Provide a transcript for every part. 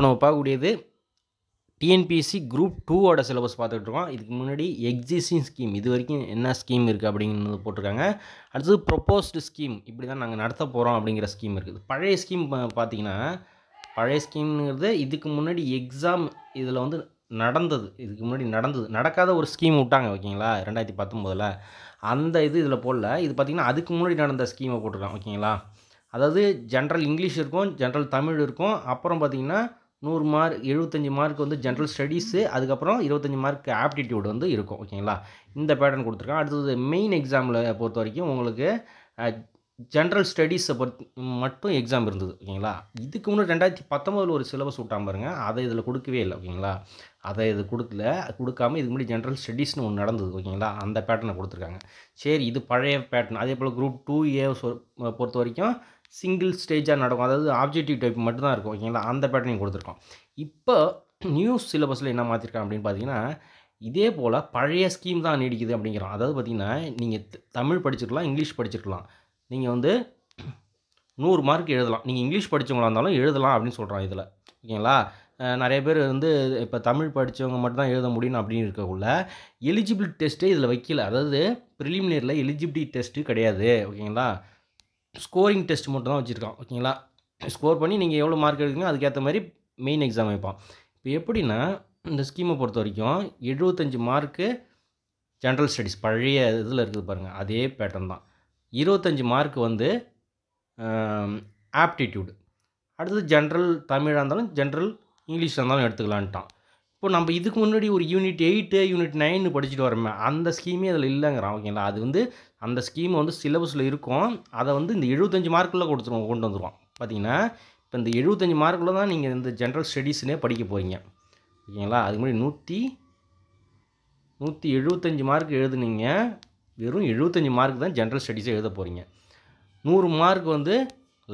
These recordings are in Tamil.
இப்போ நம்ம பார்க்கக்கூடியது டிஎன்பிஎஸ்சி குரூப் டூவோட சிலபஸ் பார்த்துக்கிட்டு இருக்கோம் இதுக்கு முன்னாடி எக்ஸிஸ்டிங் ஸ்கீம் இது வரைக்கும் என்ன ஸ்கீம் இருக்குது அப்படிங்கிறது போட்டிருக்காங்க அடுத்தது ப்ரொப்போஸ்டு ஸ்கீம் இப்படி தான் நாங்கள் நடத்த போகிறோம் அப்படிங்கிற ஸ்கீம் இருக்குது பழைய ஸ்கீம் பார்த்தீங்கன்னா பழைய ஸ்கீம்ங்கிறது இதுக்கு முன்னாடி எக்ஸாம் இதில் வந்து நடந்தது இதுக்கு முன்னாடி நடந்தது நடக்காத ஒரு ஸ்கீம் விட்டாங்க ஓகேங்களா ரெண்டாயிரத்தி பத்தொம்போதில் அந்த இது இதில் போடல இது பார்த்திங்கன்னா அதுக்கு முன்னாடி நடந்த ஸ்கீமை போட்டிருக்கான் ஓகேங்களா அதாவது ஜென்ரல் இங்கிலீஷ் இருக்கும் ஜென்ரல் தமிழ் இருக்கும் அப்புறம் பார்த்திங்கன்னா நூறு மார்க் எழுபத்தஞ்சி மார்க் வந்து ஜென்ரல் ஸ்டடீஸு அதுக்கப்புறம் இருபத்தஞ்சி மார்க் ஆப்டிடியூட் வந்து இருக்கும் ஓகேங்களா இந்த பேட்டர்ன் கொடுத்துருக்கேன் அடுத்தது மெயின் எக்ஸாமில் பொறுத்த வரைக்கும் உங்களுக்கு ஜென்ரல் ஸ்டடீஸை பொறுத்து மட்டும் எக்ஸாம் இருந்தது ஓகேங்களா இதுக்கு முன்னாடி ரெண்டாயிரத்தி பத்தொம்போதில் ஒரு சிலபஸ் விட்டாமல் பாருங்க அதை இதில் கொடுக்கவே இல்லை ஓகேங்களா அதை இது கொடுக்கல கொடுக்காம இதுக்கு முன்னாடி ஜென்ரல் ஸ்டடீஸ்னு ஒன்று நடந்தது ஓகேங்களா அந்த பேட்டர்னை கொடுத்துருக்காங்க சரி இது பழைய பேட்டர்ன் அதே போல் குரூப் டூ ஏ பொறுத்த வரைக்கும் சிங்கிள் ஸ்டேஜாக நடக்கும் அதாவது ஆப்ஜெக்டிவ் டைப் மட்டும்தான் இருக்கும் ஓகேங்களா அந்த பேட்டர்னையும் கொடுத்துருக்கோம் இப்போ நியூ சிலபஸில் என்ன மாற்றிருக்காங்க அப்படின்னு பார்த்தீங்கன்னா இதே போல் பழைய ஸ்கீம் தான் நீடிக்குது அப்படிங்கிறோம் அதாவது பார்த்திங்கன்னா நீங்கள் தமிழ் படிச்சிருக்கலாம் இங்கிலீஷ் படிச்சிருக்கலாம் நீங்கள் வந்து நூறு மார்க் எழுதலாம் நீங்கள் இங்கிலீஷ் படித்தவங்களாக இருந்தாலும் எழுதலாம் அப்படின்னு சொல்கிறோம் இதில் ஓகேங்களா நிறைய பேர் வந்து இப்போ தமிழ் படித்தவங்க மட்டும்தான் எழுத முடியும் அப்படின்னு இருக்கக்குள்ள எலிஜிபிலிட்டி டெஸ்ட்டே இதில் வைக்கல அதாவது ப்ரிலிமினரியில் எலிஜிபிலிட்டி டெஸ்ட்டு கிடையாது ஓகேங்களா ஸ்கோரிங் டெஸ்ட் மட்டும் தான் வச்சுருக்கான் ஓகேங்களா ஸ்கோர் பண்ணி நீங்கள் எவ்வளோ மார்க் எடுக்குங்க அதுக்கேற்ற மாதிரி மெயின் எக்ஸாம் வைப்பான் இப்போ எப்படின்னா இந்த ஸ்கீமை பொறுத்த வரைக்கும் எழுபத்தஞ்சி மார்க்கு ஜென்ரல் ஸ்டடீஸ் பழைய இதில் இருக்குது பாருங்கள் அதே பேட்டர்ன் தான் இருபத்தஞ்சி மார்க் வந்து ஆப்டிடியூடு அடுத்தது ஜென்ரல் தமிழாக இருந்தாலும் ஜென்ரல் இங்கிலீஷாக இருந்தாலும் எடுத்துக்கலான்ட்டான் இப்போ நம்ம இதுக்கு முன்னாடி ஒரு யூனிட் எயிட்டு யூனிட் நைன்னு படிச்சுட்டு வரோமே அந்த ஸ்கீமே அதில் இல்லைங்கிறான் ஓகேங்களா அது வந்து அந்த ஸ்கீம் வந்து சிலபஸில் இருக்கும் அதை வந்து இந்த எழுபத்தஞ்சு மார்க்குள்ளே கொடுத்துருவோம் கொண்டு வந்துடுவோம் பார்த்தீங்கன்னா இப்போ இந்த எழுபத்தஞ்சு மார்க்குள்ளே தான் நீங்கள் இந்த ஜென்ரல் ஸ்டடீஸ்னே படிக்க போகிறீங்க ஓகேங்களா அதுக்கு முன்னாடி நூற்றி நூற்றி எழுபத்தஞ்சி மார்க் எழுதுனீங்க வெறும் எழுபத்தஞ்சி மார்க் தான் ஜென்ரல் ஸ்டடீஸே எழுத போகிறீங்க நூறு மார்க் வந்து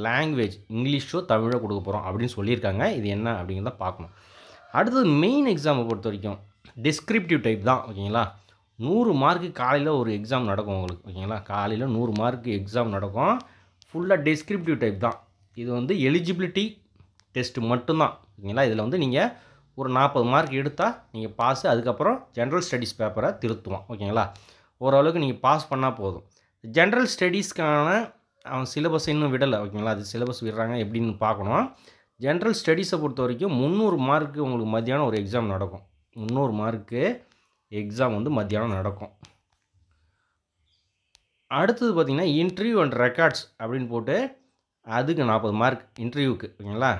லாங்குவேஜ் இங்கிலீஷோ தமிழோ கொடுக்க போகிறோம் அப்படின்னு சொல்லியிருக்காங்க இது என்ன அப்படிங்கிறத பார்க்கணும் அடுத்தது மெயின் எக்ஸாமை பொறுத்த வரைக்கும் டிஸ்கிரிப்டிவ் டைப் தான் ஓகேங்களா நூறு மார்க்கு காலையில் ஒரு எக்ஸாம் நடக்கும் உங்களுக்கு ஓகேங்களா காலையில் நூறு மார்க்கு எக்ஸாம் நடக்கும் ஃபுல்லாக டிஸ்கிரிப்டிவ் டைப் தான் இது வந்து எலிஜிபிலிட்டி டெஸ்ட்டு மட்டும்தான் ஓகேங்களா இதில் வந்து நீங்கள் ஒரு நாற்பது மார்க் எடுத்தால் நீங்கள் பாஸ் அதுக்கப்புறம் ஜென்ரல் ஸ்டடீஸ் பேப்பரை திருத்துவோம் ஓகேங்களா ஓரளவுக்கு நீங்கள் பாஸ் பண்ணால் போதும் ஜென்ரல் ஸ்டடீஸ்க்கான அவன் சிலபஸ் இன்னும் விடலை ஓகேங்களா அது சிலபஸ் விடுறாங்க எப்படின்னு பார்க்கணும் ஜென்ரல் ஸ்டடீஸை பொறுத்த வரைக்கும் முந்நூறு மார்க்கு உங்களுக்கு மத்தியானம் ஒரு எக்ஸாம் நடக்கும் முந்நூறு மார்க்கு எக்ஸாம் வந்து மத்தியானம் நடக்கும் அடுத்தது பார்த்திங்கன்னா இன்டர்வியூ அண்ட் ரெக்கார்ட்ஸ் அப்படின்னு போட்டு அதுக்கு நாற்பது மார்க் இன்டர்வியூக்கு ஓகேங்களா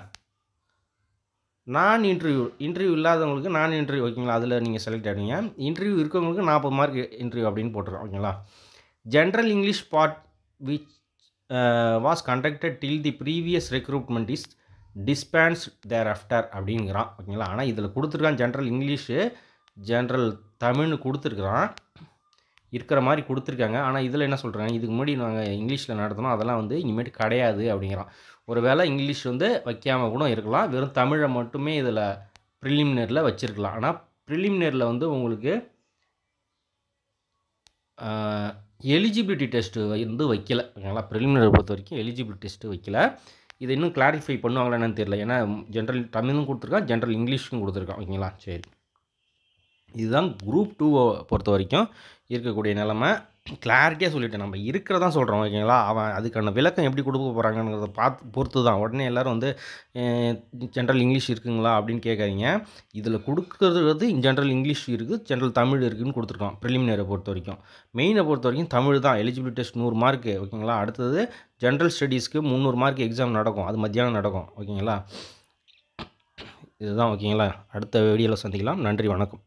நான் இன்டர்வியூ இன்டர்வியூ இல்லாதவங்களுக்கு நான் இன்டர்வியூ ஓகேங்களா அதில் நீங்கள் செலக்ட் ஆகிடுங்க இன்டர்வியூ இருக்கவங்களுக்கு நாற்பது மார்க் இன்டர்வியூ அப்படின்னு போட்டுருவோம் ஓகேங்களா general English part which was conducted till the previous recruitment is dispense thereafter அப்படிங்கிறான் ஓகேங்களா ஆனால் இதில் கொடுத்துருக்கான் ஜென்ரல் இங்கிலீஷு ஜென்ரல் தமிழ்னு கொடுத்துருக்குறான் இருக்கிற மாதிரி கொடுத்துருக்காங்க ஆனால் இதில் என்ன சொல்கிறாங்க இதுக்கு முன்னாடி நாங்கள் இங்கிலீஷில் நடத்தினோம் அதெல்லாம் வந்து இனிமேட்டு கிடையாது அப்படிங்கிறான் ஒரு வேளை இங்கிலீஷ் வந்து வைக்காமல் கூட இருக்கலாம் வெறும் தமிழை மட்டுமே இதில் ப்ரிலிமினரில் வச்சுருக்கலாம் ஆனால் ப்ரிலிமினரில் வந்து உங்களுக்கு எலிஜிபிலிட்டி டெஸ்ட்டு வந்து வைக்கலை ஓகேங்களா ப்ரிலிமினரி பொறுத்த வரைக்கும் எலிஜிபிலிட்டி டெஸ்ட்டு வைக்கல இது இன்னும் கிளாரிஃபை பண்ணுவாங்களான்னு தெரியல ஏன்னா ஜென்ரல் தமிழும் கொடுத்துருக்கான் ஜென்ரல் இங்கிலீஷும் கொடுத்துருக்கான் ஓகேங்களா சரி இதுதான் குரூப் டூவை பொறுத்த வரைக்கும் இருக்கக்கூடிய நிலமை கிளாரிட்டியாக சொல்லிவிட்டேன் நம்ம இருக்கிறதா சொல்கிறோம் ஓகேங்களா அவன் அதுக்கான விளக்கம் எப்படி கொடுக்க போகிறாங்கங்கிறத பார்த்து பொறுத்து தான் உடனே எல்லோரும் வந்து ஜென்ரல் இங்கிலீஷ் இருக்குங்களா அப்படின்னு கேட்காதீங்க இதில் கொடுக்குறது வந்து ஜென்ரல் இங்கிலீஷ் இருக்குது ஜென்ரல் தமிழ் இருக்குதுன்னு கொடுத்துருக்கோம் ப்ரிலிமினரை பொறுத்த வரைக்கும் மெயினை பொறுத்த வரைக்கும் தமிழ் தான் எலிஜிபிலிட்டி டெஸ்ட் நூறு மார்க்கு ஓகேங்களா அடுத்தது ஜென்ரல் ஸ்டடீஸ்க்கு முந்நூறு மார்க் எக்ஸாம் நடக்கும் அது மத்தியானம் நடக்கும் ஓகேங்களா இதுதான் ஓகேங்களா அடுத்த வீடியோவில் சந்திக்கலாம் நன்றி வணக்கம்